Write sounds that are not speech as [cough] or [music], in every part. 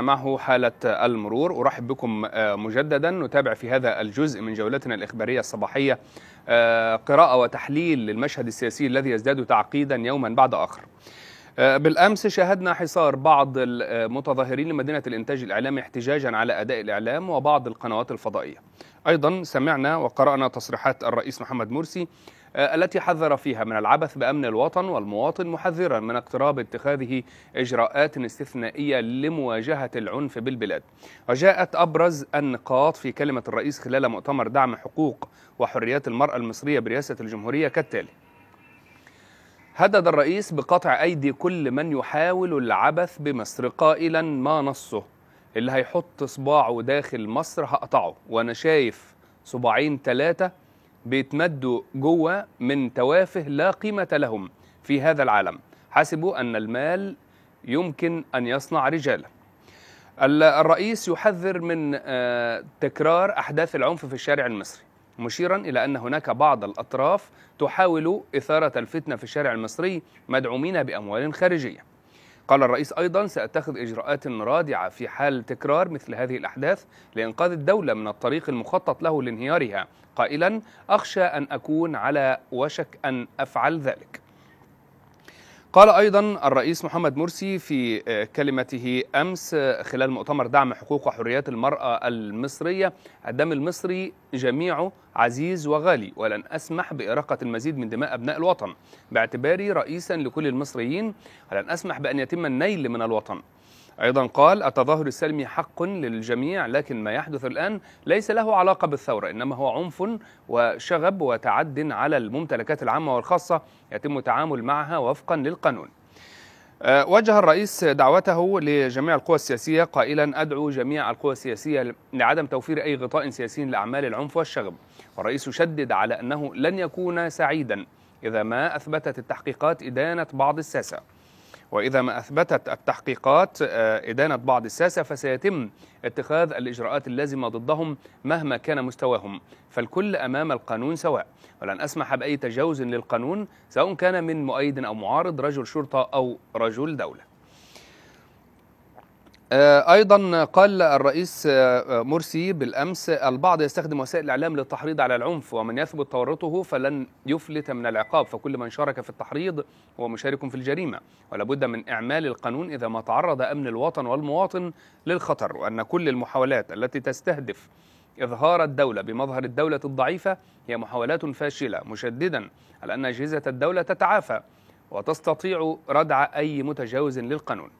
معه حالة المرور أرحب بكم آه، مجددا نتابع في هذا الجزء من جولتنا الإخبارية الصباحية آه، قراءة وتحليل للمشهد السياسي الذي يزداد تعقيدا يوما بعد آخر آه، بالامس شاهدنا حصار بعض المتظاهرين لمدينه الانتاج الاعلامي احتجاجا على اداء الاعلام وبعض القنوات الفضائيه. ايضا سمعنا وقرانا تصريحات الرئيس محمد مرسي آه، التي حذر فيها من العبث بأمن الوطن والمواطن محذرا من اقتراب اتخاذه إجراءات استثنائية لمواجهة العنف بالبلاد وجاءت أبرز النقاط في كلمة الرئيس خلال مؤتمر دعم حقوق وحريات المرأة المصرية برئاسة الجمهورية كالتالي هدد الرئيس بقطع أيدي كل من يحاول العبث بمصر قائلا ما نصه اللي هيحط صباعه داخل مصر هقطعه وأنا شايف صباعين ثلاثة بيتمدوا جوه من توافه لا قيمة لهم في هذا العالم حسبوا أن المال يمكن أن يصنع رجالا الرئيس يحذر من آه، تكرار أحداث العنف في الشارع المصري مشيرا إلى أن هناك بعض الأطراف تحاول إثارة الفتنة في الشارع المصري مدعومين بأموال خارجية قال الرئيس أيضا سأتخذ إجراءات رادعة في حال تكرار مثل هذه الأحداث لإنقاذ الدولة من الطريق المخطط له لانهيارها قائلا أخشى أن أكون على وشك أن أفعل ذلك قال أيضا الرئيس محمد مرسي في آه، كلمته أمس آه، خلال مؤتمر دعم حقوق وحريات المرأة المصرية الدم المصري جميعه عزيز وغالي ولن أسمح بإراقة المزيد من دماء أبناء الوطن باعتباري رئيسا لكل المصريين ولن أسمح بأن يتم النيل من الوطن أيضا قال التظاهر السلمي حق للجميع لكن ما يحدث الآن ليس له علاقة بالثورة إنما هو عنف وشغب وتعد على الممتلكات العامة والخاصة يتم التعامل معها وفقا للقانون آه، وجه الرئيس دعوته لجميع القوى السياسية قائلا أدعو جميع القوى السياسية لعدم توفير أي غطاء سياسي لأعمال العنف والشغب والرئيس شدد على أنه لن يكون سعيدا إذا ما أثبتت التحقيقات إدانة بعض الساسة وإذا ما أثبتت التحقيقات آه، إدانة بعض الساسة فسيتم اتخاذ الإجراءات اللازمة ضدهم مهما كان مستواهم فالكل أمام القانون سواء ولن أسمح بأي تجاوز للقانون سواء كان من مؤيد أو معارض رجل شرطة أو رجل دولة آه، ايضا قال الرئيس آه، آه، مرسي بالامس البعض يستخدم وسائل الاعلام للتحريض على العنف ومن يثبت تورطه فلن يفلت من العقاب فكل من شارك في التحريض هو مشارك في الجريمه ولابد من اعمال القانون اذا ما تعرض امن الوطن والمواطن للخطر وان كل المحاولات التي تستهدف إظهار الدولة بمظهر الدولة الضعيفة هي محاولات فاشلة مشددا على أن أجهزة الدولة تتعافى وتستطيع ردع أي متجاوز للقانون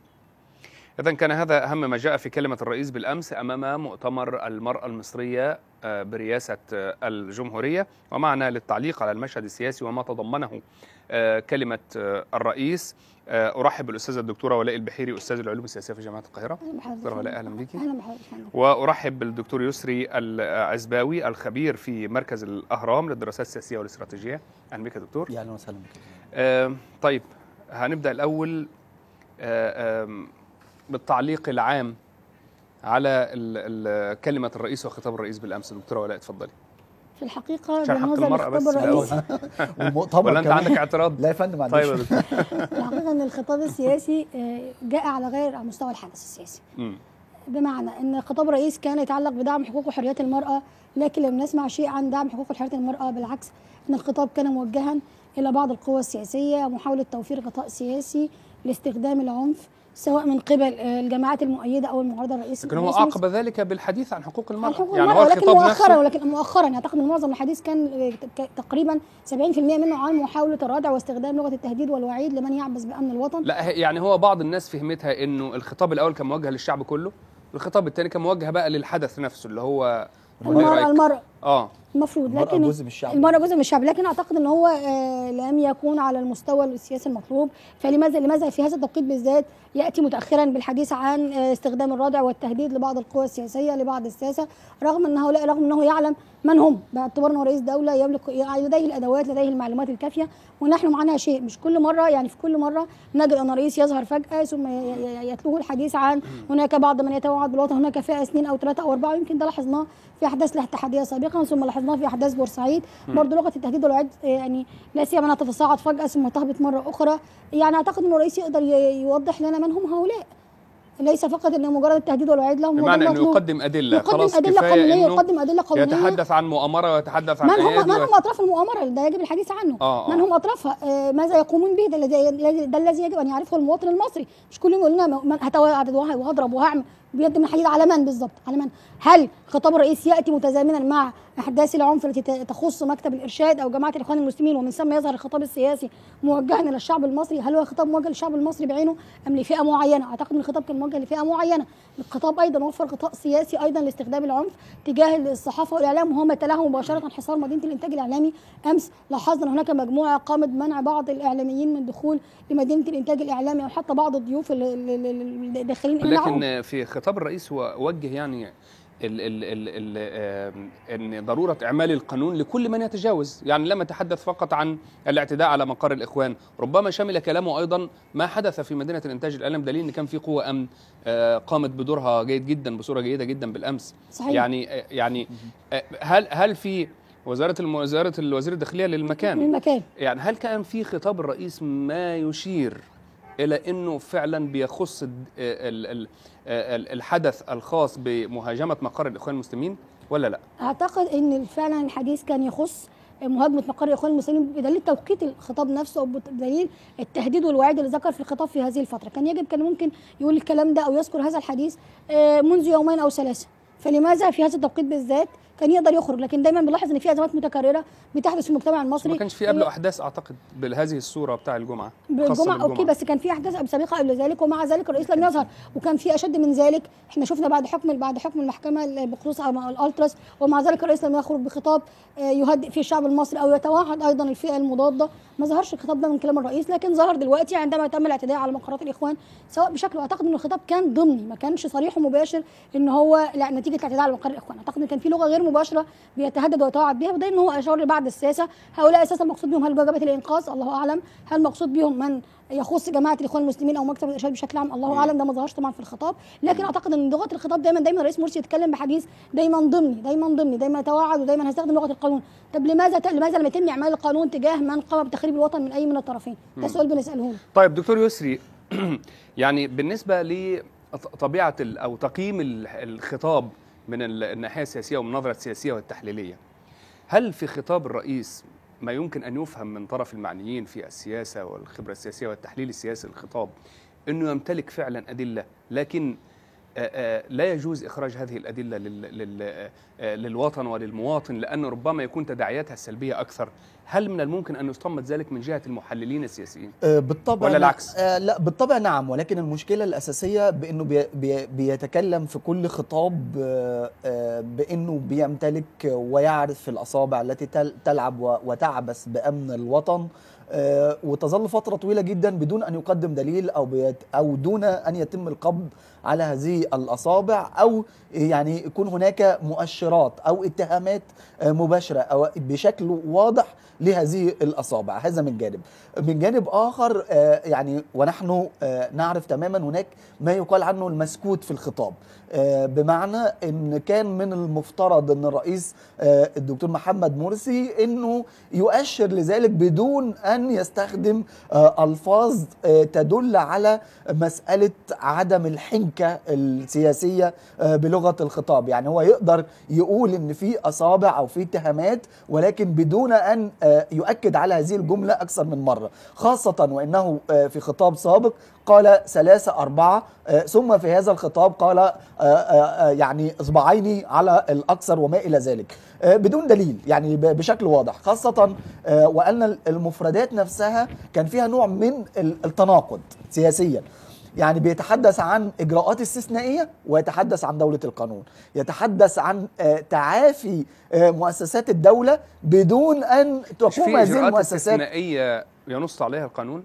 إذا كان هذا أهم ما جاء في كلمة الرئيس بالأمس أمام مؤتمر المرأة المصرية آه، برئاسة آه، الجمهورية ومعنا للتعليق على المشهد السياسي وما تضمنه آه، كلمة الرئيس أرحب بالأستاذة الدكتورة ولاء البحيري أستاذ العلوم السياسية في جامعة القاهرة دكتورة ولاء أهلا بيكي أهلا وأرحب بالدكتور يسري العزباوي الخبير في مركز الأهرام للدراسات السياسية والاستراتيجية أهلا بك يا دكتور أهلا وسهلا بك طيب هنبدأ الأول آه آه بالتعليق العام على كلمه الرئيس وخطاب الرئيس بالامس دكتوره ولاء اتفضلي في الحقيقة بهذا الخطاب الرئيسي ولا أنت عندك اعتراض؟ لا يا فندم ما طيب الحقيقة [laughs] أن الخطاب السياسي آه، جاء على غير على مستوى الحدث السياسي بمعنى أن خطاب الرئيس كان يتعلق بدعم حقوق وحريات المرأة لكن لم نسمع شيء عن دعم حقوق وحريات المرأة بالعكس أن الخطاب كان موجها إلى بعض القوى السياسية محاولة توفير غطاء سياسي لاستخدام العنف سواء من قبل آه، الجماعات المؤيده او المعارضه الرئيسيه لكن هو اعقب ذلك بالحديث عن حقوق المراه حقوق يعني المرأة ولكن مؤخرا ولكن مؤخرا اعتقد ان معظم الحديث كان آه، تقريبا 70% منه عن محاوله الردع واستخدام لغه التهديد والوعيد لمن يعبث بامن الوطن لا يعني هو بعض الناس فهمتها انه الخطاب الاول كان موجه للشعب كله الخطاب الثاني كان موجه بقى للحدث نفسه اللي هو المرأة إيه المرأة اه المفروض لكن جزء من الشعب المرأة جزء من الشعب لكن اعتقد ان هو آه لم يكون على المستوى السياسي المطلوب فلماذا لماذا في هذا التوقيت بالذات ياتي متاخرا بالحديث عن آه استخدام الردع والتهديد لبعض القوى السياسيه لبعض الساسه رغم ان هؤلاء رغم انه يعلم من هم باعتبار انه رئيس دوله يملك يعني لديه الادوات لديه المعلومات الكافيه ونحن معنا شيء مش كل مره يعني في كل مره نجد ان رئيس يظهر فجاه ثم يتلوه الحديث عن هناك بعض من يتوعد بالوطن هناك فئه اثنين او ثلاثه او اربعه يمكن ده لاحظناه في احداث الاتحاديه سابقا رقم ثم لاحظناه في احداث بورسعيد برضه لغه التهديد والوعيد آه، يعني لا سيما انها تتصاعد فجاه ثم تهبط مره اخرى يعني اعتقد ان الرئيس يقدر يوضح لنا من هم هؤلاء ليس فقط انه مجرد التهديد والوعيد لهم بمعنى انه يقدم ادله يقدم خلاص ادله قانونيه يقدم ادله قانونيه يتحدث عن مؤامره ويتحدث عن من هم إيه؟ من هم اطراف المؤامره ده يجب الحديث عنه آه آه من هم اطرافها آه ماذا يقومون به ده الذي ده الذي يجب ان يعرفه المواطن المصري مش كل يوم يقول لنا هتواعد وهضرب وهعمل بيقدم الحديد على من بالظبط على من هل خطاب الرئيس ياتي متزامنا مع احداث العنف التي تخص مكتب الارشاد او جماعه الاخوان المسلمين ومن ثم يظهر الخطاب السياسي موجها الى الشعب المصري هل هو خطاب موجه للشعب المصري بعينه ام لفئه معينه اعتقد ان الخطاب كان موجه لفئه معينه الخطاب ايضا وفر غطاء سياسي ايضا لاستخدام العنف تجاه الصحافه والاعلام ما تلاه مباشره حصار مدينه الانتاج الاعلامي امس لاحظنا هناك مجموعه قامت بمنع بعض الاعلاميين من دخول لمدينه الانتاج الاعلامي او حتى بعض الضيوف داخلين لكن في خطاب خطاب الرئيس هو وجه يعني ال ال ال ال ان ضروره اعمال القانون لكل من يتجاوز، يعني لم يتحدث فقط عن الاعتداء على مقر الاخوان، ربما شمل كلامه ايضا ما حدث في مدينه الانتاج الالم دليل ان كان في قوه امن آه، قامت بدورها جيد جدا بصوره جيده جدا بالامس. صحيح. يعني آه، يعني آه، هل هل في وزاره وزاره الوزير الداخليه للمكان للمكان يعني هل كان في خطاب الرئيس ما يشير الى انه فعلا بيخص الحدث الخاص بمهاجمه مقر الاخوان المسلمين ولا لا؟ اعتقد ان فعلا الحديث كان يخص مهاجمه مقر الاخوان المسلمين بدليل توقيت الخطاب نفسه او بدليل التهديد والوعيد اللي ذكر في الخطاب في هذه الفتره، كان يجب كان ممكن يقول الكلام ده او يذكر هذا الحديث آه، منذ يومين او ثلاثه، فلماذا في هذا التوقيت بالذات كان يقدر يخرج لكن دايما بنلاحظ ان في ازمات متكرره بتحدث في المجتمع المصري ما كانش في قبل احداث اعتقد بهذه الصوره بتاع الجمعه بالجمعه اوكي بس كان في احداث سابقه قبل ذلك ومع ذلك الرئيس لم يظهر وكان في اشد من ذلك احنا شفنا بعد حكم بعد حكم المحكمه بخصوص الالتراس ومع ذلك الرئيس لم يخرج بخطاب آه، يهدئ فيه الشعب المصري او يتوعد ايضا الفئه المضاده ما ظهرش الخطاب ده من كلام الرئيس لكن ظهر دلوقتي عندما تم الاعتداء على مقرات الاخوان سواء بشكل اعتقد ان الخطاب كان ضمني ما كانش صريح ومباشر ان هو لا نتيجه الاعتداء على مقر الاخوان اعتقد ان كان في لغه غير مباشره بيتهدد ويتوعد بها وده ان هو اشار لبعض الساسه هؤلاء اساسا مقصود بهم هل جبهه الانقاذ الله اعلم هل مقصود بهم من يخص جماعه الاخوان المسلمين او مكتب الارشاد بشكل عام الله اعلم ده ما ظهرش طبعا في الخطاب لكن اعتقد ان لغه الخطاب دايما دايما الرئيس مرسي يتكلم بحديث دايما ضمني دايما ضمني دايما يتوعد ودايما هيستخدم لغه القانون طب لماذا ت... لماذا لم يتم اعمال القانون تجاه من قام بتخريب الوطن من اي من الطرفين ده سؤال بنساله طيب دكتور يسري [clears throat] يعني بالنسبه لطبيعه او تقييم الخطاب من الناحيه السياسيه ومن النظره السياسيه والتحليليه هل في خطاب الرئيس ما يمكن ان يفهم من طرف المعنيين في السياسه والخبره السياسيه والتحليل السياسي للخطاب انه يمتلك فعلا ادله لكن آه، آه، لا يجوز إخراج هذه الأدلة آه، للوطن وللمواطن لأن ربما يكون تداعياتها السلبية أكثر هل من الممكن أن يستنبط ذلك من جهة المحللين السياسيين؟ بالطبع ولا العكس؟ لا بالطبع نعم ولكن المشكلة الأساسية بأنه بيتكلم في كل خطاب بأنه بيمتلك ويعرف الأصابع التي تلعب وتعبث بأمن الوطن آه، وتظل فترة طويلة جدا بدون أن يقدم دليل أو بيت أو دون أن يتم القبض على هذه الأصابع أو يعني يكون هناك مؤشرات أو اتهامات آه، مباشرة أو بشكل واضح لهذه الأصابع هذا من جانب من جانب آخر آه، يعني ونحن نعرف تماما هناك ما يقال عنه المسكوت في الخطاب بمعنى أن كان من المفترض أن الرئيس الدكتور محمد مرسي أنه يؤشر لذلك بدون أن أن يستخدم آه، ألفاظ آه، تدل على مسألة عدم الحنكة السياسية آه، بلغة الخطاب يعني هو يقدر يقول أن في أصابع أو في اتهامات ولكن بدون أن يؤكد على هذه الجملة أكثر من مرة خاصة وأنه في خطاب سابق قال ثلاثة أربعة آه، ثم في هذا الخطاب قال آه، آه، يعني إصبعين على الأكثر وما إلى ذلك بدون دليل يعني بشكل واضح خاصة وأن المفردات نفسها كان فيها نوع من التناقض سياسيا يعني بيتحدث عن اجراءات استثنائيه ويتحدث عن دوله القانون يتحدث عن تعافي مؤسسات الدوله بدون ان تقوم هذه المؤسسات استثنائيه ينص عليها القانون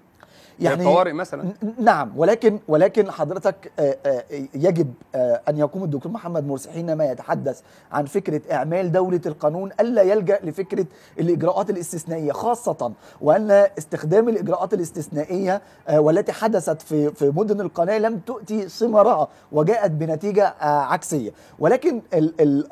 يعني الطوارئ مثلا نعم ولكن ولكن حضرتك آه، آه، يجب آه، ان يقوم الدكتور محمد مرسي حينما يتحدث عن فكره اعمال دوله القانون الا يلجا لفكره الاجراءات الاستثنائيه خاصه وان استخدام الاجراءات الاستثنائيه والتي حدثت في في مدن القناه لم تؤتي ثمارها وجاءت بنتيجه عكسيه ولكن الـ الـ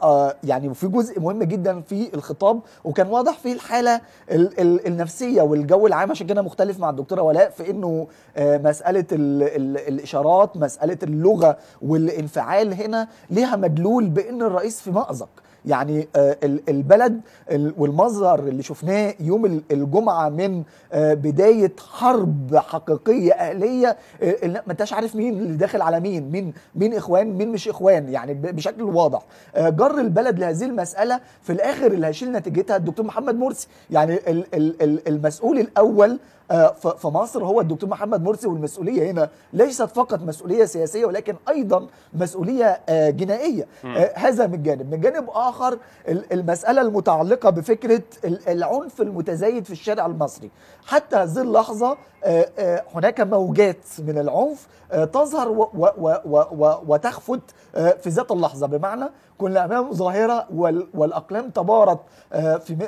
يعني في جزء مهم جدا في الخطاب وكان واضح فيه الحاله الـ الـ النفسيه والجو العام عشان كده مختلف مع الدكتوره ولاء في ان لانه آه، مساله الاشارات مساله اللغه والانفعال هنا ليها مدلول بان الرئيس في مازق يعني آه، البلد والمظهر اللي شفناه يوم الجمعه من آه، بدايه حرب حقيقيه اهليه ما انتش عارف مين اللي داخل على مين مين مين اخوان مين مش اخوان يعني بشكل واضح جر البلد لهذه المساله في الاخر اللي هيشيل نتيجتها الدكتور محمد مرسي يعني المسؤول الاول آه، في مصر هو الدكتور محمد مرسي والمسؤوليه هنا ليست فقط مسؤوليه سياسيه ولكن ايضا مسؤوليه آه، جنائيه آه، هذا من جانب من جانب اخر المساله المتعلقه بفكره العنف المتزايد في الشارع المصري حتى هذه اللحظه هناك موجات من العنف تظهر وتخفت في ذات اللحظه بمعنى كنا امام ظاهره والاقلام تبارت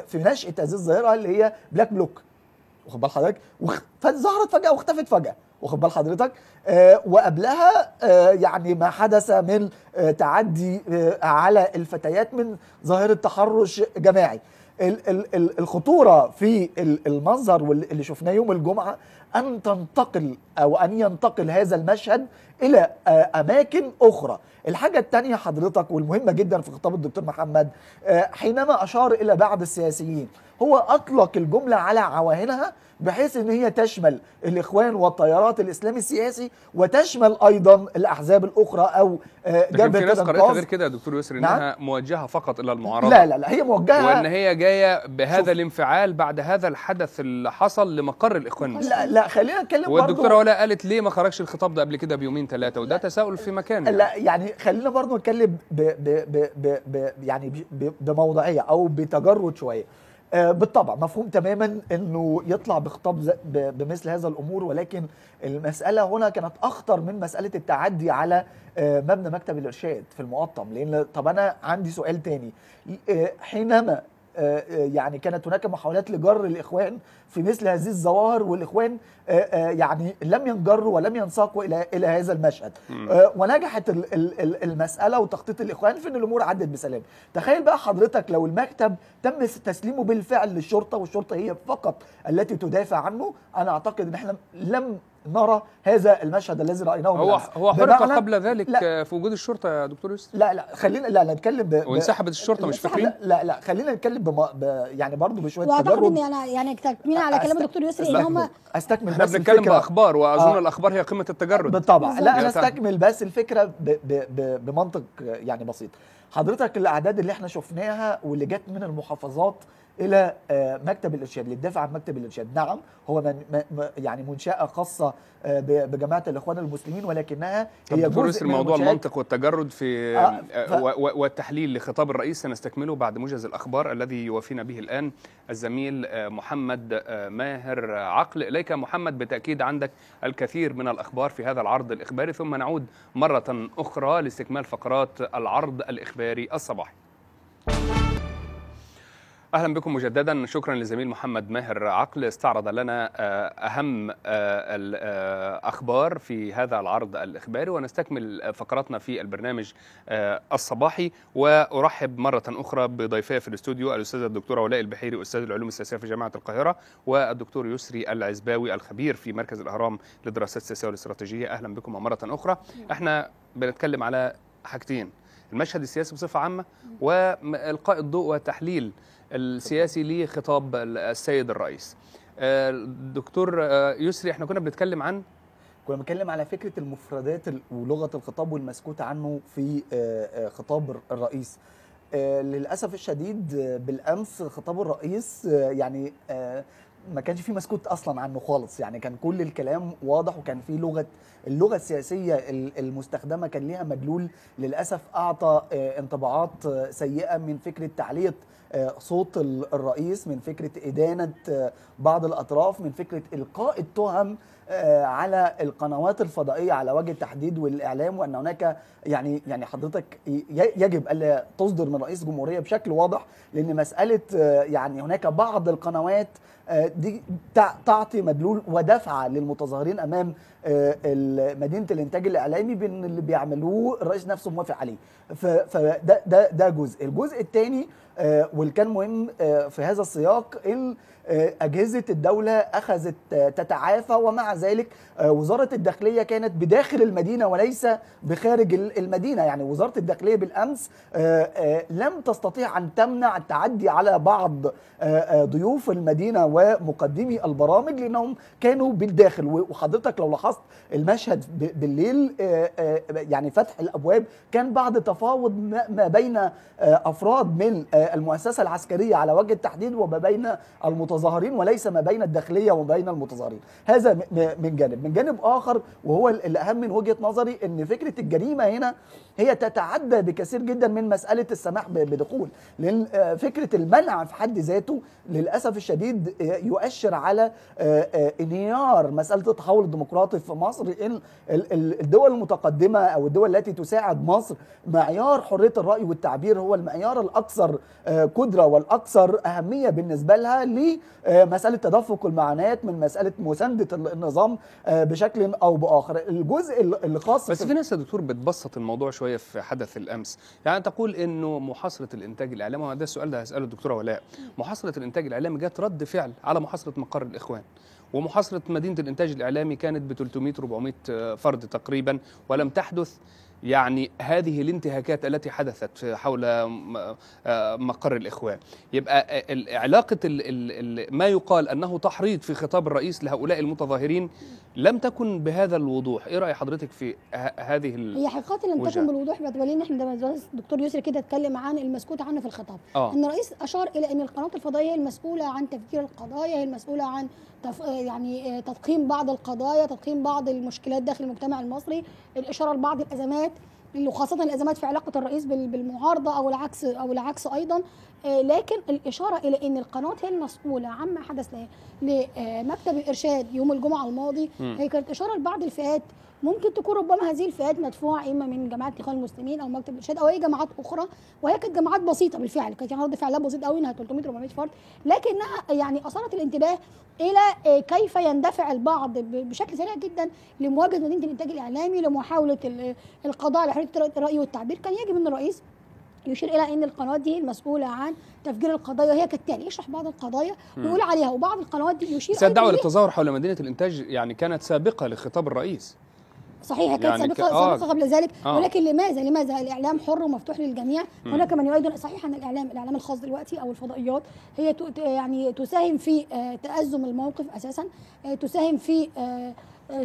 في نشاه هذه الظاهره اللي هي بلاك بلوك واخد بال حضرتك وخ... ظهرت فجاه واختفت فجاه واخد بال حضرتك آه وقبلها آه يعني ما حدث من آه تعدي آه على الفتيات من ظاهره تحرش جماعي ال ال الخطوره في المنظر اللي شفناه يوم الجمعه ان تنتقل او ان ينتقل هذا المشهد الى آه، اماكن اخرى الحاجه الثانيه حضرتك والمهمه جدا في خطاب الدكتور محمد آه، حينما اشار الى بعض السياسيين هو اطلق الجمله على عواهنها بحيث ان هي تشمل الاخوان والتيارات الاسلامي السياسي وتشمل ايضا الاحزاب الاخرى او آه، جبهه في ناس غير كده يا دكتور يسر انها نعم؟ موجهه فقط الى المعارضه لا لا لا هي موجهه وان هي جايه بهذا الانفعال بعد هذا الحدث اللي حصل لمقر الاخوان لا لا خلينا نتكلم برضه والدكتوره ولا قالت ليه ما خرجش الخطاب ده قبل كده بيومين ثلاثه وده تساؤل في مكانه يعني. لا يعني خلينا برضه نتكلم ب ب ب ب ب يعني بموضوعيه او بتجرد شويه آه، بالطبع مفهوم تماما انه يطلع بخطاب بمثل هذا الامور ولكن المساله هنا كانت اخطر من مساله التعدي على آه، مبنى مكتب الارشاد في المقطم لان طب انا عندي سؤال تاني آه، حينما آه، آه، يعني كانت هناك محاولات لجر الاخوان في مثل هذه الظواهر والاخوان آه، يعني لم ينجروا ولم ينساقوا الى الى هذا المشهد ونجحت المساله وتخطيط الاخوان في ان الامور عدت بسلام تخيل بقى حضرتك لو المكتب تم تسليمه بالفعل للشرطه والشرطه هي فقط التي تدافع عنه انا اعتقد ان احنا لم نرى هذا المشهد الذي رايناه هو هو حرق قبل ذلك لا في وجود الشرطه يا دكتور يوسف لا لا خلينا لا لا نتكلم ب... وانسحبت الشرطه مش فاكرين لا لا خلينا نتكلم بم... ب... يعني برضه بشويه تجارب ان يعني, يعني تكميلا على كلام الدكتور يوسف ان هم استكمل احنا بنتكلم باخبار واظن آه. الاخبار هي قمه التجرد بالطبع لا انا يعني استكمل بس الفكره ب... ب... ب... بمنطق يعني بسيط حضرتك الاعداد اللي احنا شفناها واللي جت من المحافظات الى آه، مكتب الارشاد للدفاع عن مكتب الارشاد نعم هو من يعني منشاه خاصه آه، بجماعه الاخوان المسلمين ولكنها هي جزء من الموضوع المنطق والتجرد في آه, آه، ف... والتحليل لخطاب الرئيس سنستكمله بعد موجز الاخبار الذي يوافينا به الان الزميل محمد ماهر عقل اليك محمد بالتاكيد عندك الكثير من الاخبار في هذا العرض الاخباري ثم نعود مره اخرى لاستكمال فقرات العرض الاخباري الصباحي اهلا بكم مجددا شكرا لزميل محمد ماهر عقل استعرض لنا آه، اهم آه، الاخبار آه، في هذا العرض الاخباري ونستكمل فقراتنا في البرنامج الصباحي وارحب مره اخرى بضيفي في الاستوديو الاستاذه الدكتوره ولاء البحيري استاذ العلوم السياسيه في جامعه القاهره والدكتور يسري العزباوي الخبير في مركز الاهرام للدراسات السياسيه والاستراتيجيه اهلا بكم مره اخرى احنا بنتكلم على حاجتين المشهد السياسي بصفه عامه والقاء الضوء وتحليل السياسي لخطاب السيد الرئيس آه، دكتور آه، يسري احنا كنا بنتكلم عن كنا بنتكلم على فكره المفردات ولغه الخطاب والمسكوت عنه في آه، خطاب الرئيس للاسف الشديد بالامس خطاب الرئيس يعني ما كانش في مسكوت اصلا عنه خالص يعني كان كل الكلام واضح وكان في لغه اللغه السياسيه المستخدمه كان ليها مدلول للاسف اعطى آه، انطباعات آه، سيئه من فكره تعليه آه، صوت الرئيس من فكره ادانه بعض الاطراف من فكره القاء التهم آه، على القنوات الفضائيه على وجه التحديد والاعلام وان هناك يعني يعني حضرتك يجب الا تصدر من رئيس جمهوريه بشكل واضح لان مساله آه، يعني هناك بعض القنوات آه، دي تعطي مدلول ودفعه للمتظاهرين امام مدينه الانتاج الاعلامي بان اللي بيعملوه الرئيس نفسه موافق عليه فده ده ده جزء الجزء الثاني آه، واللي كان مهم آه، في هذا السياق ان آه، أجهزة الدولة أخذت تتعافى ومع ذلك وزارة الداخلية كانت بداخل المدينة وليس بخارج المدينة يعني وزارة الداخلية بالأمس لم تستطيع أن تمنع التعدي على بعض ضيوف المدينة ومقدمي البرامج لأنهم كانوا بالداخل وحضرتك لو لاحظت المشهد بالليل يعني فتح الأبواب كان بعد تفاوض ما بين أفراد من المؤسسه العسكريه على وجه التحديد وما بين المتظاهرين وليس ما بين الداخليه وما بين المتظاهرين هذا من جانب من جانب اخر وهو الاهم من وجهه نظري ان فكره الجريمه هنا هي تتعدى بكثير جدا من مساله السماح بدخول لان آه، فكره المنع في حد ذاته للاسف الشديد آه، يؤشر على آه، انهيار مساله التحول الديمقراطي في مصر ان الدول المتقدمه او الدول التي تساعد مصر معيار حريه الراي والتعبير هو المعيار الاكثر قدره آه، والاكثر اهميه بالنسبه لها لمساله آه، تدفق المعانات من مساله مسانده النظام آه، بشكل او باخر الجزء الخاص بس في ناس يا دكتور بتبسط الموضوع شويه في حدث الامس يعني تقول انه محاصره الانتاج الاعلامي وده السؤال ده هساله الدكتوره ولاء محاصره الانتاج الاعلامي جت رد فعل على محاصره مقر الاخوان ومحاصره مدينه الانتاج الاعلامي كانت ب 300 400 فرد تقريبا ولم تحدث يعني هذه الانتهاكات التي حدثت حول آه، مقر الإخوان يبقى آه، علاقة ما يقال أنه تحريض في خطاب الرئيس لهؤلاء المتظاهرين لم تكن بهذا الوضوح إيه رأي حضرتك في هذه هي حقيقة لم تكن بالوضوح ان احنا دكتور يسري كده اتكلم عن المسكوت عنه في الخطاب آه. أن الرئيس أشار إلى أن القنوات الفضائية هي المسؤولة عن تفكير القضايا هي المسؤولة عن تف... آه، يعني تضخيم بعض القضايا تضخيم بعض المشكلات داخل المجتمع المصري الإشارة لبعض الأزمات وخاصة الأزمات في علاقة الرئيس بالمعارضة أو العكس أو العكس أيضا آه، لكن الإشارة إلى أن القناة هي المسؤولة عما حدث لمكتب الإرشاد يوم الجمعة الماضي هي كانت إشارة لبعض الفئات ممكن تكون ربما هذه الفئات مدفوعه اما من جماعه اخوان المسلمين او مكتب الارشاد او اي جماعات اخرى وهي كانت جماعات بسيطه بالفعل كانت عرض فعلها بسيط قوي انها 300 400 فرد لكنها يعني اثارت الانتباه الى آه، كيف يندفع البعض بشكل سريع جدا لمواجهه مدينه الانتاج الاعلامي لمحاوله القضاء على حريه الراي والتعبير كان يجب ان الرئيس يشير الى ان القناه دي المسؤوله عن تفجير القضايا وهي كالتالي يشرح بعض القضايا ويقول عليها وبعض القنوات دي يشير بس الدعوه للتظاهر حول مدينه الانتاج يعني كانت سابقه لخطاب الرئيس صحيح كانت يعني سابقه آه. سابقه قبل ذلك آه. ولكن لماذا لماذا الاعلام حر ومفتوح للجميع مم. هناك من يؤيد صحيح ان الاعلام الاعلام الخاص دلوقتي او الفضائيات هي يعني تساهم في آه، تازم الموقف اساسا آه، تساهم في آه،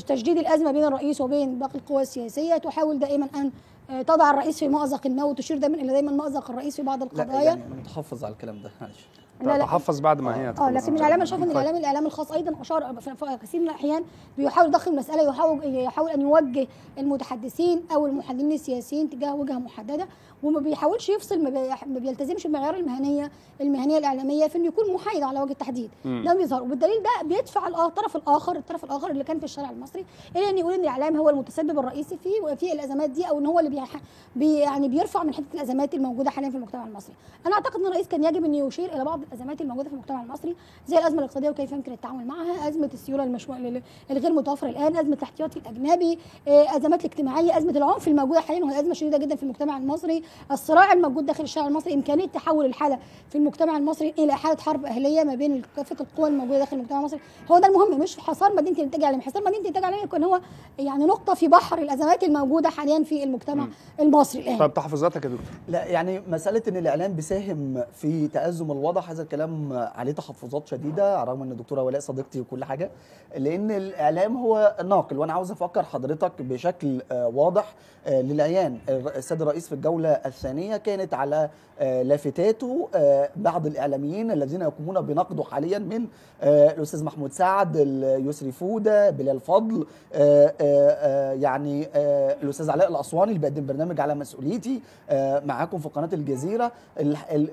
تشديد الازمه بين الرئيس وبين باقي القوى السياسيه تحاول دائما ان تضع الرئيس في مأزق ما وتشير دائما الى دايما مأزق الرئيس في بعض القضايا لا يعني نتحفظ على الكلام ده معلش تحفظ بعد ما هي اه لكن الاعلام انا شايف ان الاعلام الاعلام الخاص ايضا اشار في كثير من الاحيان بيحاول ضخ المساله يحاول يحاول ان يوجه المتحدثين او المحللين السياسيين تجاه وجهه محدده وما بيحاولش يفصل ما بيلتزمش بمعيار المهنيه المهنيه الاعلاميه في انه يكون محايد على وجه التحديد ده بيظهر وبالدليل ده بيدفع الطرف الاخر الطرف الاخر اللي كان في الشارع المصري الى ان يقول ان الاعلام هو المتسبب الرئيسي في في الازمات دي او ان هو اللي بيح... بي يعني بيرفع من حته الازمات الموجوده حاليا في المجتمع المصري انا اعتقد ان الرئيس كان يجب ان يشير الى بعض الازمات الموجوده في المجتمع المصري زي الازمه الاقتصاديه وكيف يمكن التعامل معها ازمه السيوله المشو... الغير متوفره الان ازمه الاحتياطي الاجنبي آه، ازمات الاجتماعيه ازمه العنف الموجوده حاليا وهي ازمه شديده جدا في المجتمع المصري الصراع الموجود داخل الشارع المصري امكانيه تحول الحاله في المجتمع المصري الى حاله حرب اهليه ما بين كافه القوى الموجوده داخل المجتمع المصري هو ده المهم مش حصار مدينه الانتاج العالمي حصار مدينه الانتاج العالمي يكون هو يعني نقطه في بحر الازمات الموجوده حاليا في المجتمع م. المصري الان طب تحفظاتك يا دكتور لا يعني مساله ان الاعلام بيساهم في تازم الوضع هذا الكلام عليه تحفظات شديده على الرغم ان الدكتوره ولاء صديقتي وكل حاجه لان الاعلام هو ناقل وانا عاوز افكر حضرتك بشكل آه، واضح آه، للعيان السيد الرئيس في الجوله الثانيه كانت على آه، لافتاته بعض الاعلاميين الذين يقومون بنقده حاليا من الاستاذ محمود سعد يسري فوده بلال فضل يعني الاستاذ علاء الاسواني اللي بيقدم برنامج على مسؤوليتي معاكم في قناه الجزيره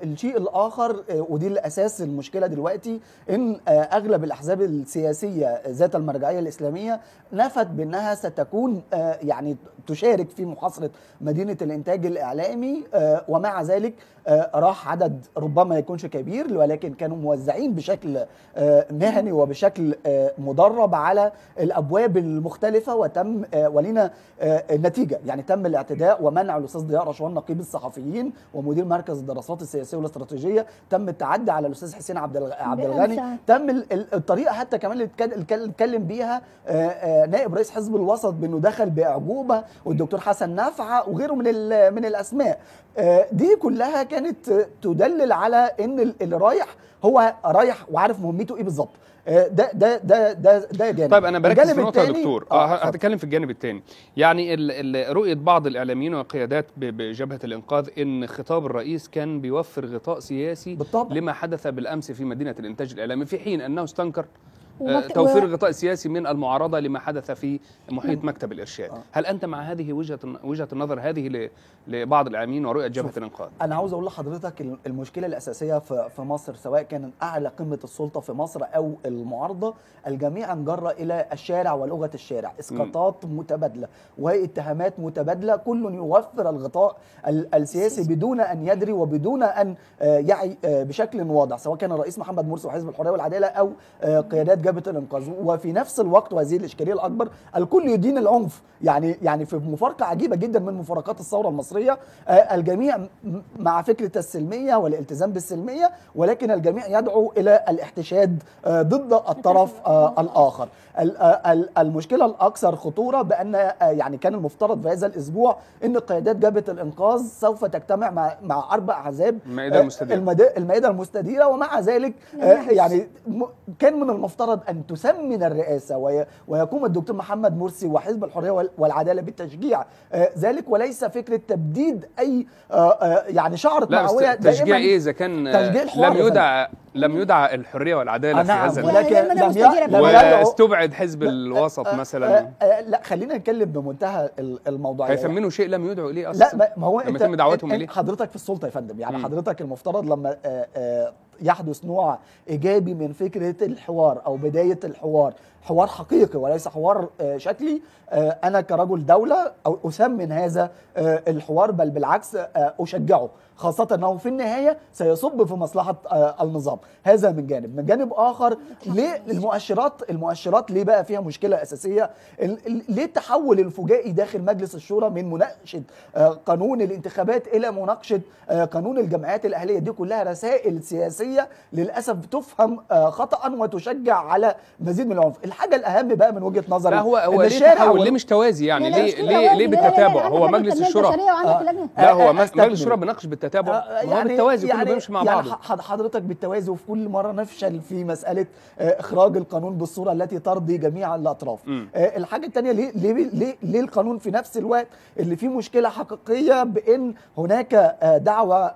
الشيء الاخر ودي الاساس المشكله دلوقتي ان آه، اغلب الاحزاب السياسيه ذات المرجعيه الاسلاميه نفت بانها ستكون آه، يعني تشارك في محاصره مدينه الانتاج الاعلامي آه، ومع ذلك آه، راح عدد ربما يكونش كبير ولكن كانوا موزعين بشكل آه، مهني وبشكل آه، مدرب على الابواب المختلفه وتم ولينا النتيجه يعني تم الاعتداء ومنع الاستاذ ضياء رشوان نقيب الصحفيين ومدير مركز الدراسات السياسيه والاستراتيجيه تم التعدي على الاستاذ حسين عبد عبد الغني تم الطريقه حتى كمان اللي اتكلم بيها نائب رئيس حزب الوسط بانه دخل باعجوبه والدكتور حسن نفعه وغيره من من الاسماء دي كلها كانت تدلل على ان اللي رايح هو رايح وعارف مهمته ايه بالظبط آه، ده ده ده ده ده جانب طيب انا بركز في نقطه يا دكتور اه هتكلم آه، في الجانب الثاني يعني ال ال رؤيه بعض الاعلاميين والقيادات بجبهه الانقاذ ان خطاب الرئيس كان بيوفر غطاء سياسي بالطبع. لما حدث بالامس في مدينه الانتاج الاعلامي في حين انه استنكر آه، توفير الغطاء السياسي من المعارضه لما حدث في محيط نعم. مكتب الارشاد آه. هل انت مع هذه وجهه وجهه النظر هذه لبعض الاعلاميين ورؤيه جبهه الانقاذ انا عاوز اقول لحضرتك المشكله الاساسيه في مصر سواء كان اعلى قمه السلطه في مصر او المعارضه الجميع انجر الى الشارع ولغه الشارع اسقاطات متبادله واتهامات متبادله كل يوفر الغطاء السياسي بدون ان يدري وبدون ان آه، يعي بشكل واضح سواء كان الرئيس محمد مرسي وحزب الحريه والعداله او قيادات وجبت الانقاذ وفي نفس الوقت وهذه الاشكاليه الاكبر الكل يدين العنف يعني يعني في مفارقه عجيبه جدا من مفارقات الثوره المصريه آه، الجميع مع فكره السلميه والالتزام بالسلميه ولكن الجميع يدعو الى الاحتشاد آه، ضد الطرف آه، الاخر المشكله الاكثر خطوره بان يعني كان المفترض في هذا الاسبوع ان قيادات جبهه الانقاذ سوف تجتمع مع مع اربع احزاب المائده المستديره المائده المستديره ومع ذلك يعني كان من المفترض المفترض أن تسمن الرئاسة ويقوم الدكتور محمد مرسي وحزب الحرية والعدالة بالتشجيع آه، ذلك وليس فكرة تبديد أي آه، آه، يعني شعرة معوية تشجيع إيه إذا كان تشجيع لم يدع لم يدع الحريه والعداله نعم في هذا ولكن لم يدعى واستبعد حزب الوسط مثلا لا خلينا نتكلم بمنتهى الموضوعيه هيثمنوا شيء لم يدعوا اليه اصلا لا ما هو انت, انت حضرتك في السلطه يا فندم يعني م. حضرتك المفترض لما يحدث نوع ايجابي من فكره الحوار او بدايه الحوار حوار حقيقي وليس حوار آه، شكلي آه، انا كرجل دوله او اثمن هذا آه، الحوار بل بالعكس آه، اشجعه خاصة أنه في النهاية سيصب في مصلحة النظام هذا من جانب من جانب آخر ليه المؤشرات المؤشرات ليه بقى فيها مشكلة أساسية ليه التحول الفجائي داخل مجلس الشورى من مناقشة قانون الانتخابات إلى مناقشة قانون الجمعيات الأهلية دي كلها رسائل سياسية للأسف تفهم خطأ وتشجع على مزيد من العنف الحاجة الأهم بقى من وجهة نظري هو هو ليه التحول ليه مش توازي يعني ليه ليه ليه بالتتابع هو مجلس الشورى آه لا هو مجلس الشورى بيناقش بالتتابع آه يعني هو بالتوازي يعني كله بيمشي مع يعني بعضه حضرتك بالتوازي وفي كل مره نفشل في مساله اخراج القانون بالصوره التي ترضي جميع الاطراف الحاجه الثانيه ليه ليه ليه ليه القانون في نفس الوقت اللي فيه مشكله حقيقيه بان هناك دعوه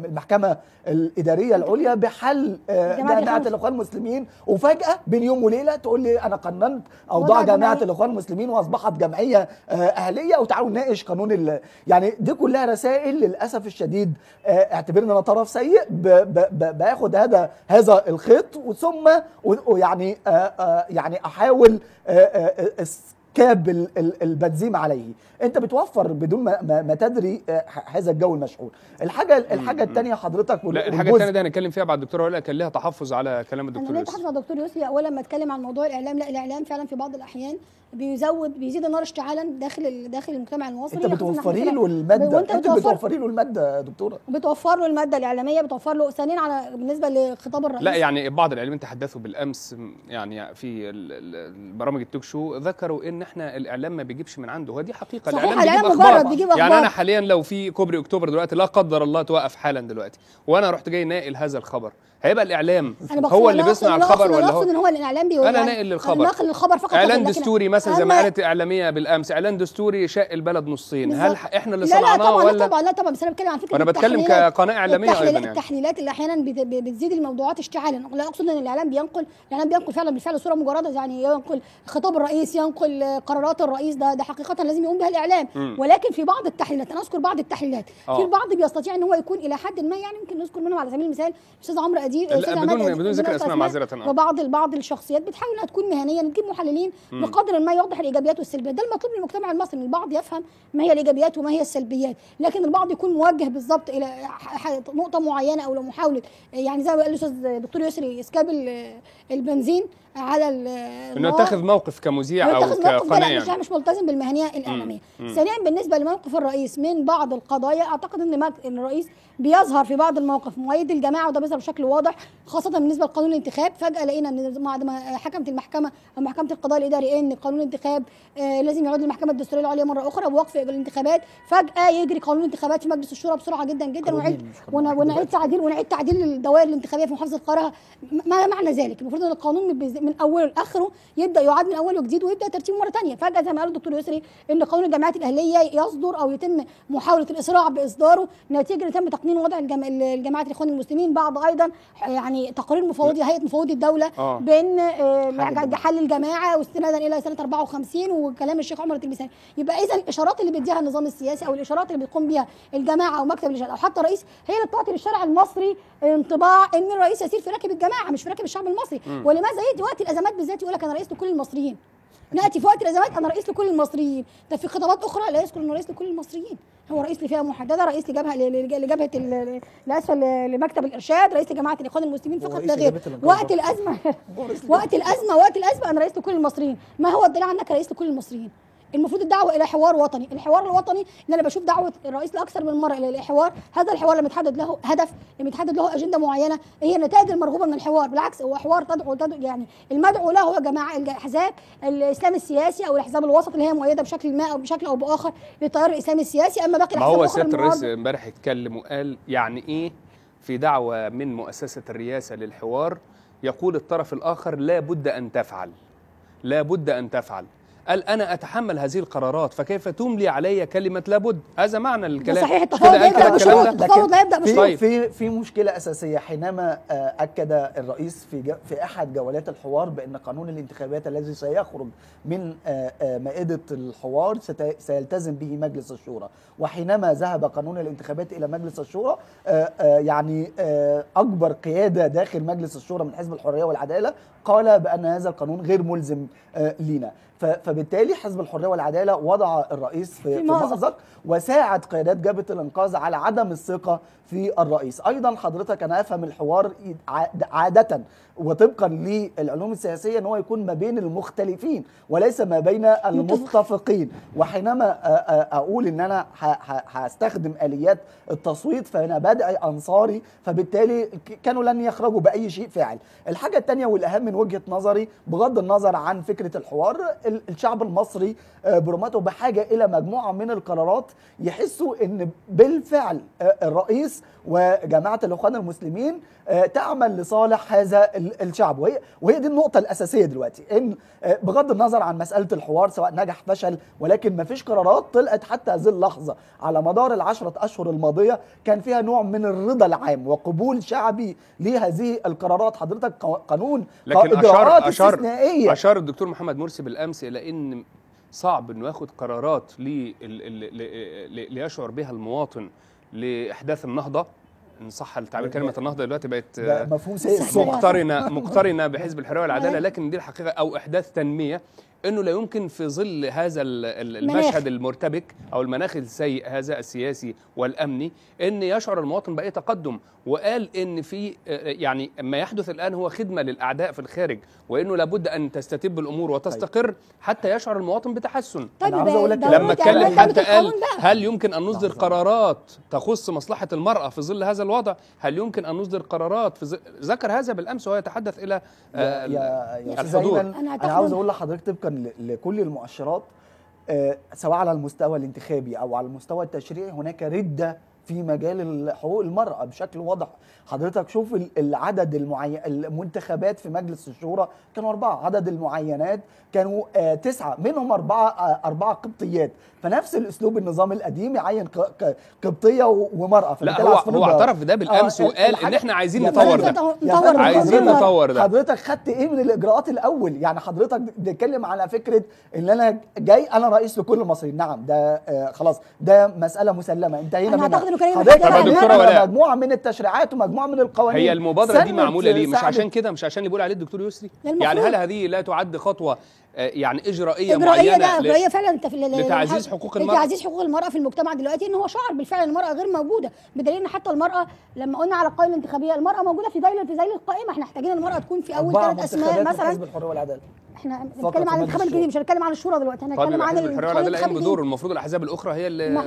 المحكمه الاداريه العليا بحل جماعه الاخوان المسلمين وفجاه بين يوم وليله تقول لي انا قننت اوضاع جماعه الاخوان المسلمين مين واصبحت جمعيه آه، اهليه وتعالوا نناقش قانون ال... يعني دي كلها رسائل للاسف الشديد آه، اعتبرني انا طرف سيء ب... ب... باخد هذا هذا الخيط ثم ويعني آه، يعني احاول اسكاب البنزيم عليه انت بتوفر بدون ما, ما, ما تدري آه، هذا الجو المشحون الحاجه الحاجه الثانيه حضرتك لا الحاجه الثانيه دي هنتكلم فيها بعد الدكتوره ولا كان ليها تحفظ على كلام الدكتور يوسف تحفظ على الدكتور يوسف اولا لما اتكلم عن موضوع الاعلام لا الاعلام فعلا في بعض الاحيان بيزود بيزيد النار اشتعالا داخل داخل المجتمع المصري انت يعني بتوفري له الماده انت بتوفري له الماده يا دكتوره بتوفر له الماده الاعلاميه بتوفر له ثانيا على بالنسبه لخطاب الرئيس لا يعني بعض الاعلاميين تحدثوا بالامس يعني في البرامج التوك شو ذكروا ان احنا الاعلام ما بيجيبش من عنده هو دي حقيقه صحيح بيجيب مجرد بيجيب يعني اخبار يعني انا حاليا لو في كوبري اكتوبر دلوقتي لا قدر الله توقف حالا دلوقتي وانا رحت جاي ناقل هذا الخبر هيبقى الاعلام هو اللي بيصنع الخبر ولا هو ان هو الاعلام بيقول انا يعني ناقل للخبر ناقل للخبر فقط اعلان دستوري مثلا زي ما قالت اعلاميه بالامس اعلان دستوري شق البلد نصين هل احنا اللي صنعناه ولا لا طبعا لا طبعا بس انا بتكلم عن فكره انا بتكلم كقناه اعلاميه ايضا يعني التحليلات اللي احيانا بتزيد الموضوعات اشتعالا لا اقصد ان الاعلام بينقل الاعلام بينقل فعلا بالفعل صوره مجرده يعني ينقل خطاب الرئيس ينقل قرارات الرئيس ده ده حقيقه لازم يقوم بها الاعلام م. ولكن في بعض التحليلات انا اذكر بعض التحليلات أوه. في البعض آه. بيستطيع ان هو يكون الى حد ما يعني يمكن نذكر منهم على سبيل المثال استاذ عمرو اديب استاذ عماد بدون بدون ذكر اسماء معذره آه. وبعض بعض الشخصيات بتحاول انها تكون مهنيه نجيب محللين بقدر ما يوضح الايجابيات والسلبيات ده المطلوب من المجتمع المصري ان البعض يفهم ما هي الايجابيات وما هي السلبيات لكن البعض يكون موجه بالظبط الى نقطه معينه او لمحاوله يعني زي ما قال الاستاذ دكتور يسري اسكابل البنزين على انه اتخذ موقف كمذيع او كقناه يعني. مش مش ملتزم بالمهنيه الاعلاميه ثانيا بالنسبه لموقف الرئيس من بعض القضايا اعتقد ان ان الرئيس بيظهر في بعض المواقف مؤيد الجماعه وده بيظهر بشكل واضح خاصه بالنسبه لقانون الانتخاب فجاه لقينا ان بعد ما حكمت المحكمه او محكمه القضاء الاداري ان قانون الانتخاب آه لازم يعود للمحكمه الدستوريه العليا مره اخرى بوقف الانتخابات فجاه يجري قانون الانتخابات في مجلس الشورى بسرعه جدا جدا ونعيد ونعيد تعديل ونعيد تعديل الدوائر الانتخابيه في محافظه القاهره ما معنى ذلك المفروض ان القانون من اوله لاخره يبدا يعاد من اوله وجديد ويبدا ترتيبه مره ثانيه فجاه زي ما قال الدكتور يسري ان قانون الجامعات الاهليه يصدر او يتم محاوله الاسراع باصداره نتيجه ان تم تقنين وضع الجامعات الاخوان المسلمين بعد ايضا يعني تقارير مفوضي هيئه مفوضي الدوله آه. بان آه، حل الجماعه واستنادا الى سنه 54 وكلام الشيخ عمر التلمساني يبقى اذا الاشارات اللي بيديها النظام السياسي او الاشارات اللي بتقوم بيها الجماعه او مكتب الاشارات او حتى الرئيس هي اللي بتعطي للشارع المصري انطباع ان الرئيس يسير في راكب الجماعه مش في راكب الشعب المصري ولماذا ياتي وقت الازمات بالذات يقول لك انا رئيس لكل المصريين ناتي في وقت الازمات انا رئيس لكل المصريين ده في خطابات اخرى لا يذكر انه رئيس لكل المصريين هو رئيس لفئه محدده رئيس لجبهه لجبهه لاسف لمكتب الارشاد رئيس لجماعه الاخوان المسلمين فقط لا غير وقت الازمه وقت الازمه وقت الازمه انا رئيس لكل المصريين ما هو الدليل عنك رئيس لكل المصريين المفروض الدعوه الى حوار وطني الحوار الوطني ان انا بشوف دعوه الرئيس لاكثر من مره الى الحوار هذا الحوار لما يتحدد له هدف لما يتحدد له اجنده معينه هي النتائج المرغوبه من الحوار بالعكس هو حوار تدعو, تدعو يعني المدعو له هو جماعه الاحزاب الاسلام السياسي او الاحزاب الوسط اللي هي مؤيده بشكل ما او بشكل او باخر للتيار الاسلامي السياسي اما باقي الاحزاب ما هو سياده الرئيس امبارح اتكلم وقال يعني ايه في دعوه من مؤسسه الرئاسه للحوار يقول الطرف الاخر لا بد ان تفعل لا بد ان تفعل قال أنا أتحمل هذه القرارات فكيف تملي علي كلمة لابد هذا معنى الكلام صحيح التفاوض لا يبدأ بشروط التفاوض لا يبدأ بشروط في, في, في مشكلة أساسية حينما آه، أكد الرئيس في في أحد جولات الحوار بأن قانون الانتخابات الذي سيخرج من آه، آه، مائدة الحوار سيلتزم به مجلس الشورى وحينما ذهب قانون الانتخابات إلى مجلس الشورى يعني أكبر قيادة داخل مجلس الشورى من حزب الحرية والعدالة قال بان هذا القانون غير ملزم آه، لينا فبالتالي حزب الحريه والعداله وضع الرئيس في, في مأزق وساعد قيادات جبهه الانقاذ على عدم الثقه في الرئيس ايضا حضرتك انا افهم الحوار عاده وطبقا للعلوم السياسيه ان هو يكون ما بين المختلفين وليس ما بين المتفقين وحينما اقول ان انا هستخدم اليات التصويت فانا بدعي انصاري فبالتالي كانوا لن يخرجوا باي شيء فاعل الحاجه الثانيه والاهم من وجهه نظري بغض النظر عن فكره الحوار الشعب المصري آه، برمته بحاجه الى مجموعه من القرارات يحسوا ان بالفعل آه، الرئيس الرئيس وجماعه الاخوان المسلمين آه، تعمل لصالح هذا الشعب وهي وهي دي النقطه الاساسيه دلوقتي ان آه، بغض النظر عن مساله الحوار سواء نجح فشل ولكن ما فيش قرارات طلعت حتى هذه اللحظه على مدار العشرة اشهر الماضيه كان فيها نوع من الرضا العام وقبول شعبي لهذه القرارات حضرتك قانون لكن اشار اشار اشار الدكتور محمد مرسي بالامس الى ان صعب انه ياخد قرارات ليشعر بها المواطن لاحداث النهضه ان صح التعبير أيوة. كلمه النهضه دلوقتي بقت مفهوم آه، مقترنه [laughs] مقترنه بحزب الحريه والعداله أيوة. لكن دي الحقيقه او احداث تنميه انه لا يمكن في ظل هذا المشهد المرتبك او المناخ السيء هذا السياسي والامني ان يشعر المواطن باي تقدم وقال ان في آه، يعني ما يحدث الان هو خدمه للاعداء في الخارج وانه لابد ان تستتب الامور وتستقر حتى يشعر المواطن بتحسن طيب انا عاوز اقول لك لما اتكلم حتى قال هل يمكن ان نصدر قرارات تخص مصلحه المراه في ظل هذا الوضع هل يمكن ان نصدر قرارات في ذكر هذا بالامس وهو يتحدث الى آه، يا يا الحضور انا عاوز اقول لحضرتك وفقا لكل المؤشرات آه، سواء على المستوى الانتخابي او على المستوى التشريعي هناك رده في مجال حقوق المرأة بشكل واضح حضرتك شوف العدد المعين المنتخبات في مجلس الشورى كانوا أربعة عدد المعينات كانوا آه تسعة منهم أربعة آه أربعة قبطيات فنفس الأسلوب النظام القديم يعين قبطية ومرأة لا هو, هو اعترف بده آه، بالأمس آه وقال إن إحنا عايزين نطور ده, ده. نطور عايزين نطور ده حضرتك خدت إيه من الإجراءات الأول يعني حضرتك بتتكلم على فكرة إن أنا جاي أنا رئيس لكل المصريين نعم ده آه خلاص ده مسألة مسلمة انتهينا منها كله كلام حضرتك يعني. مجموعه من التشريعات ومجموعه من القوانين هي المبادره دي معموله ليه مش عشان كده مش عشان اللي بيقول عليه الدكتور يسري يعني هل هذه لا تعد خطوه آه، يعني اجرائيه, إجرائية معينه بقى اجرائيه فعلا انت في لتعزيز حقوق المراه لتعزيز حقوق المراه في المجتمع دلوقتي ان هو شعر بالفعل المراه غير موجوده بدليل ان حتى المراه لما قلنا على القائمه الانتخابيه المراه موجوده في دايره في زي القائمه احنا محتاجين المراه تكون في اول ثلاث اسماء مثلا حزب الحريه والعداله احنا بنتكلم عن الانتخاب الجديد مش هنتكلم عن الشورى دلوقتي احنا هنتكلم طيب، عن الحريه والعداله قايم بدور المفروض الاحزاب الاخرى هي اللي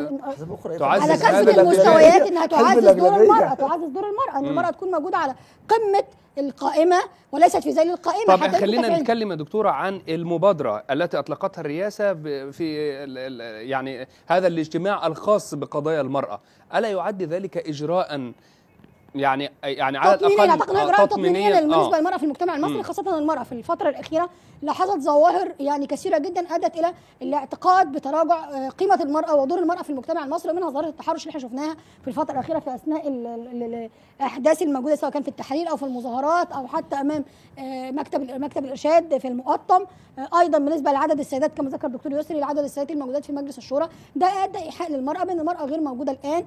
تعزز على كافه المستويات انها تعزز دور المراه تعزز دور المراه ان المراه تكون موجوده على قمه القائمه وليست في ذيل القائمه طب حتى خلينا نتكلم يا دكتوره عن المبادره التي اطلقتها الرئاسه في يعني هذا الاجتماع الخاص بقضايا المراه الا يعد ذلك اجراء يعني يعني على الاقل تطمينيا تطمينيا بالنسبه آه. للمراه في المجتمع المصري خاصه المراه في الفتره الاخيره لاحظت ظواهر يعني كثيره جدا ادت الى الاعتقاد بتراجع آه، قيمه المراه ودور المراه في المجتمع المصري ومنها ظاهره التحرش اللي احنا شفناها في الفتره الاخيره في اثناء الاحداث الموجوده سواء كان في التحرير او في المظاهرات او حتى امام آه، مكتب مكتب الارشاد في المقطم آه، ايضا بالنسبه لعدد السيدات كما ذكر الدكتور يسري لعدد السيدات الموجودات في مجلس الشورى ده ادى ايحاء للمراه بان المراه غير موجوده الان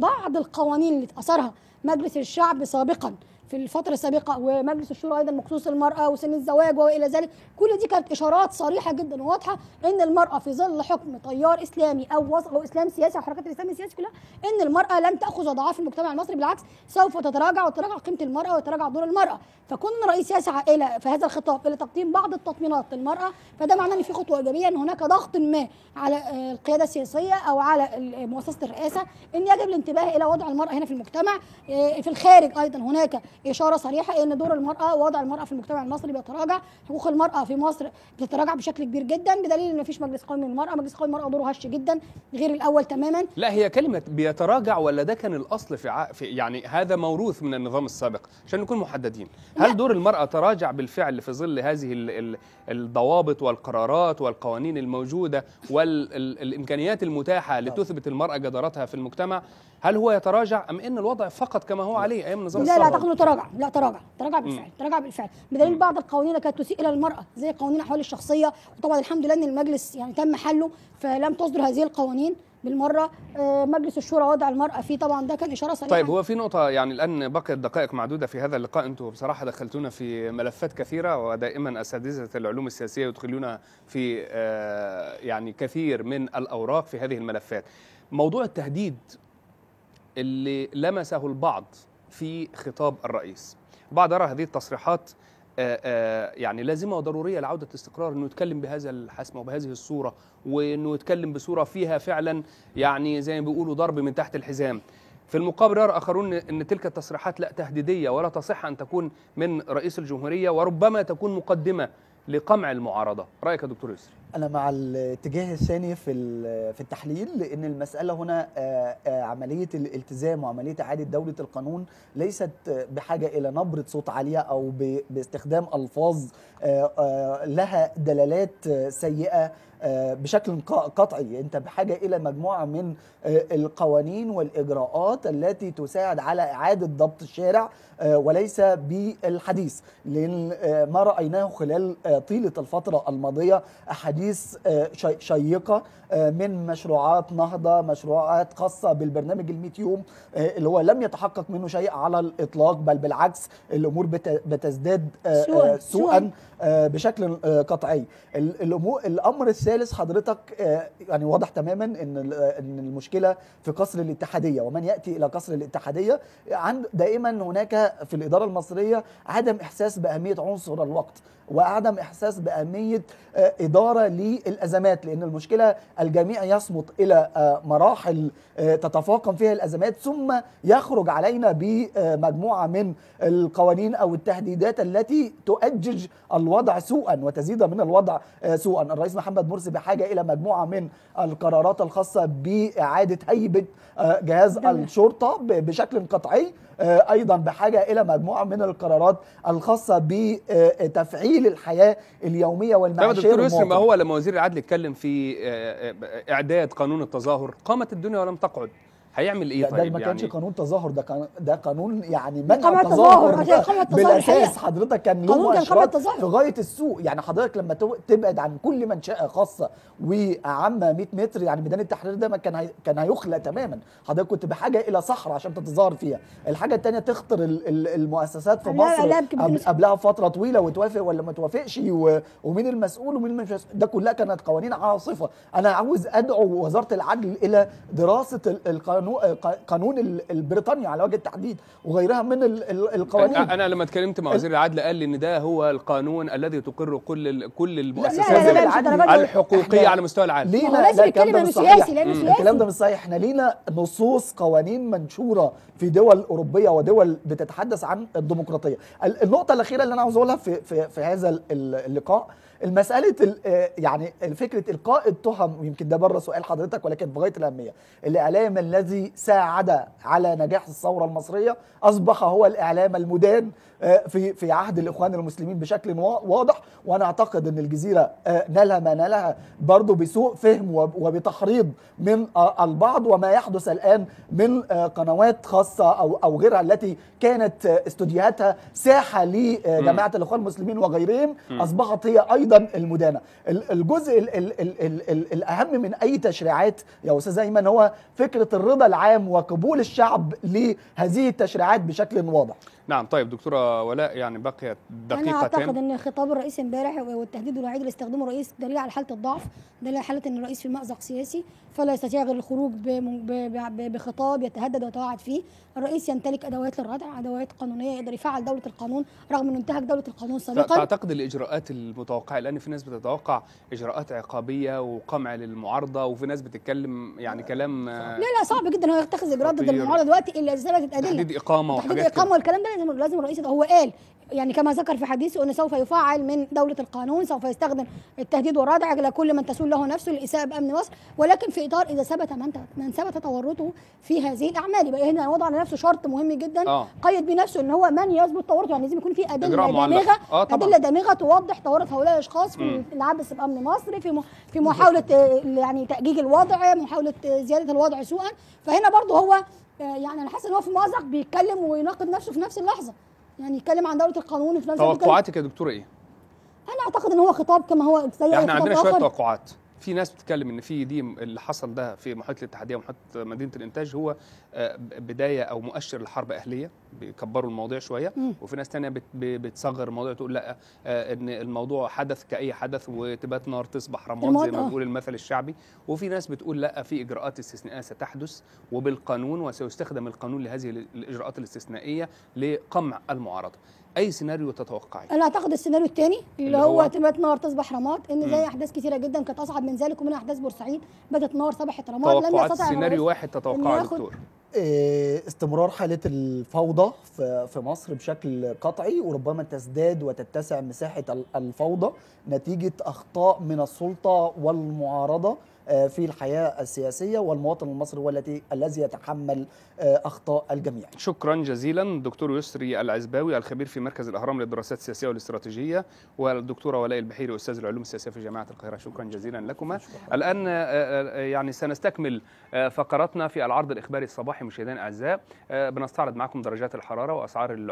بعض القوانين اللي اثرها مجلس الشعب سابقا في الفترة السابقة ومجلس الشورى أيضا بخصوص المرأة وسن الزواج وإلى ذلك كل دي كانت إشارات صريحة جدا وواضحة إن المرأة في ظل حكم تيار إسلامي أو وسط أو إسلام سياسي أو حركات الإسلام السياسي كلها إن المرأة لن تأخذ أضعاف المجتمع المصري بالعكس سوف تتراجع وتتراجع قيمة المرأة ويتراجع دور المرأة فكون رئيس يسعى إلى في هذا الخطاب إلى تقديم بعض التطمينات للمرأة فده معناه إن في خطوة إيجابية إن هناك ضغط ما على القيادة السياسية أو على مؤسسة الرئاسة إن يجب الانتباه إلى وضع المرأة هنا في المجتمع آه، في الخارج أيضا هناك اشاره صريحه ان دور المراه ووضع المراه في المجتمع المصري بيتراجع حقوق المراه في مصر بتتراجع بشكل كبير جدا بدليل ان مفيش مجلس قومي للمراه مجلس قومي للمراه دوره هش جدا غير الاول تماما لا هي كلمه بيتراجع ولا ده كان الاصل في, ع... في يعني هذا موروث من النظام السابق عشان نكون محددين هل دور المراه تراجع بالفعل في ظل هذه ال... ال... الضوابط والقرارات والقوانين الموجوده والامكانيات وال... ال... المتاحه لتثبت المراه جدارتها في المجتمع هل هو يتراجع ام ان الوضع فقط كما هو عليه ايام نظام لا لا اعتقد انه تراجع لا تراجع تراجع بالفعل تراجع بالفعل بدليل بعض القوانين اللي كانت تسيء الى المراه زي قوانين احوال الشخصيه وطبعا الحمد لله ان المجلس يعني تم حله فلم تصدر هذه القوانين بالمره آه، مجلس الشورى وضع المراه فيه طبعا ده كان اشاره صريحه طيب هو في نقطه يعني الان بقيت دقائق معدوده في هذا اللقاء انتم بصراحه دخلتونا في ملفات كثيره ودائما اساتذه العلوم السياسيه يدخلونا في آه، يعني كثير من الاوراق في هذه الملفات موضوع التهديد اللي لمسه البعض في خطاب الرئيس بعد أرى هذه التصريحات آه، آه، يعني لازمة وضرورية لعودة الاستقرار أنه يتكلم بهذا الحسم وبهذه الصورة وأنه يتكلم بصورة فيها فعلا يعني زي ما بيقولوا ضرب من تحت الحزام في المقابل يرى آخرون أن تلك التصريحات لا تهديدية ولا تصح أن تكون من رئيس الجمهورية وربما تكون مقدمة لقمع المعارضه رايك يا دكتور يسري انا مع الاتجاه الثاني في في التحليل لان المساله هنا آه، آه، عمليه الالتزام وعمليه اعاده دوله القانون ليست بحاجه الى نبره صوت عاليه او باستخدام الفاظ آه، لها دلالات سيئه آه، بشكل قطعي انت بحاجه الى مجموعه من آه، القوانين والاجراءات التي تساعد على اعاده ضبط الشارع آه، وليس بالحديث لان ما رايناه خلال طيله الفتره الماضيه احاديث شيقه من مشروعات نهضه مشروعات خاصه بالبرنامج ال يوم اللي هو لم يتحقق منه شيء على الاطلاق بل بالعكس الامور بتزداد سوءا بشكل قطعي الامر الثالث حضرتك آه، يعني واضح تماما ان آه، ان المشكله في قصر الاتحاديه ومن ياتي الى قصر الاتحاديه عند دائما هناك في الاداره المصريه عدم احساس باهميه عنصر الوقت وعدم احساس باهميه آه، اداره للازمات لان المشكله الجميع يصمت الى مراحل تتفاقم فيها الازمات ثم يخرج علينا بمجموعه من القوانين او التهديدات التي تؤجج الوضع سوءا وتزيد من الوضع سوءا الرئيس محمد مرسي الكورس بحاجه الى مجموعه من القرارات الخاصه باعاده هيبه آه، جهاز الشرطه بشكل قطعي آه، ايضا بحاجه الى مجموعه من القرارات الخاصه بتفعيل آه، الحياه اليوميه والمعيشيه دكتور يسري ما هو لما وزير العدل اتكلم في اعداد قانون التظاهر قامت الدنيا ولم تقعد هيعمل ايه ده طيب ده ما كانش يعني قانون تظاهر ده كان ده قانون يعني منع تظاهر بالاساس حضرتك كان قانون كان قمع التظاهر في غايه السوء يعني حضرتك لما تبعد عن كل منشاه خاصه وعامه 100 متر يعني ميدان التحرير ده كان هي كان هيخلى تماما حضرتك كنت بحاجه الى صحراء عشان تتظاهر فيها الحاجه الثانيه تخطر المؤسسات في مصر قبلها فتره طويله وتوافق ولا ما توافقش ومين المسؤول ومين مش ده كلها كانت قوانين عاصفه انا عاوز ادعو وزاره العدل الى دراسه القانون آه، قانون قانون البريطانيا على وجه التحديد وغيرها من القوانين انا لما اتكلمت مع وزير العدل قال لي ان ده هو القانون الذي تقر كل كل المؤسسات الحقوقيه على مستوى العالم لينا لا لا الكلام ده مش سياسي الكلام ده مش صحيح احنا لينا نصوص قوانين منشوره في دول اوروبيه ودول بتتحدث عن الديمقراطيه النقطه الاخيره اللي انا عاوز اقولها في في, في هذا اللقاء المساله آه، يعني فكره القاء التهم يمكن ده بره سؤال حضرتك ولكن بغايه الاهميه الاعلام الذي ساعد على نجاح الثوره المصريه اصبح هو الاعلام المدان آه، في في عهد الاخوان المسلمين بشكل واضح وانا اعتقد ان الجزيره آه، نالها ما نالها برضه بسوء فهم وبتحريض من آه، البعض وما يحدث الان من قنوات خاصه او او غيرها التي كانت استوديوهاتها ساحه لجماعه الاخوان المسلمين وغيرهم اصبحت هي ايضا المدانه الجزء الـ الـ الـ الـ الـ الاهم من اي تشريعات يا استاذ ايمن هو فكره الرضا العام وقبول الشعب لهذه التشريعات بشكل واضح نعم طيب دكتوره ولاء يعني بقيت دقيقتين انا اعتقد ان خطاب الرئيس امبارح والتهديد الوعيد اللي استخدمه الرئيس دليل على حاله الضعف دليل على حاله ان الرئيس في مازق سياسي فلا يستطيع غير الخروج بخطاب يتهدد ويتوعد فيه الرئيس يمتلك ادوات للردع ادوات قانونيه يقدر يفعل دوله القانون رغم انه انتهك دوله القانون سابقا تعتقد الاجراءات المتوقعه لان في ناس بتتوقع اجراءات عقابيه وقمع للمعارضه وفي ناس بتتكلم يعني كلام لا لا صعب جدا هو يتخذ اجراءات ضد المعارضه دلوقتي الا اذا ثبتت ادله تحديد اقامه وحاجات اقامه والكلام ده لازم لازم الرئيس هو قال يعني كما ذكر في حديثه انه سوف يفعل من دوله القانون سوف يستخدم التهديد والردع على كل من تسول له نفسه للاساءه بامن مصر ولكن في اطار اذا ثبت من من ثبت تورطه في هذه الاعمال يبقى هنا وضع لنفسه شرط مهم جدا آه. قيد بنفسه ان هو من يثبت تورطه يعني لازم يكون في ادله دامغه آه ادله دامغه توضح تورط هؤلاء الاشخاص في العبث بامن مصر في في محاوله آه، يعني تاجيج الوضع محاوله آه، زياده الوضع سوءا فهنا برضه هو آه، يعني انا حاسس ان هو في مأزق بيتكلم ويناقض نفسه في نفس اللحظه يعني يتكلم عن دوله القانون في نفس توقعاتك يا دكتوره ايه؟ انا اعتقد ان هو خطاب كما هو زي احنا عندنا شويه توقعات في ناس بتتكلم ان في دي اللي حصل ده في محطه الاتحاديه ومحطه مدينه الانتاج هو آه، بدايه او مؤشر لحرب اهليه بيكبروا المواضيع شويه وفي ناس تانية بتصغر الموضوع تقول لا آه، ان الموضوع حدث كاي حدث وتبات نار تصبح رمان زي ما بيقول المثل الشعبي وفي ناس بتقول لا في اجراءات استثنائيه ستحدث وبالقانون وسيستخدم القانون لهذه الاجراءات الاستثنائيه لقمع المعارضه اي سيناريو تتوقعي انا اعتقد السيناريو الثاني اللي هو تمت نار تصبح رماد ان زي احداث كثيره جدا كانت اصعب من ذلك ومنها احداث بورسعيد بدت نار صبحت رماد لم يستطع سيناريو واحد تتوقعه دكتور آه، استمرار حالة الفوضى في مصر بشكل قطعي وربما تزداد وتتسع مساحة الفوضى نتيجة أخطاء من السلطة والمعارضة آه، في الحياة السياسية والمواطن المصري هو الذي يتحمل آه، أخطاء الجميع شكرا جزيلا دكتور يسري العزباوي الخبير في مركز الأهرام للدراسات السياسية والاستراتيجية والدكتورة ولاء البحيري أستاذ العلوم السياسية في جامعة القاهرة شكرا جزيلا لكما شكرا. الآن آه، يعني سنستكمل فقراتنا في العرض الإخباري الصباحي مشاهدينا الأعزاء بنستعرض معكم درجات الحرارة وأسعار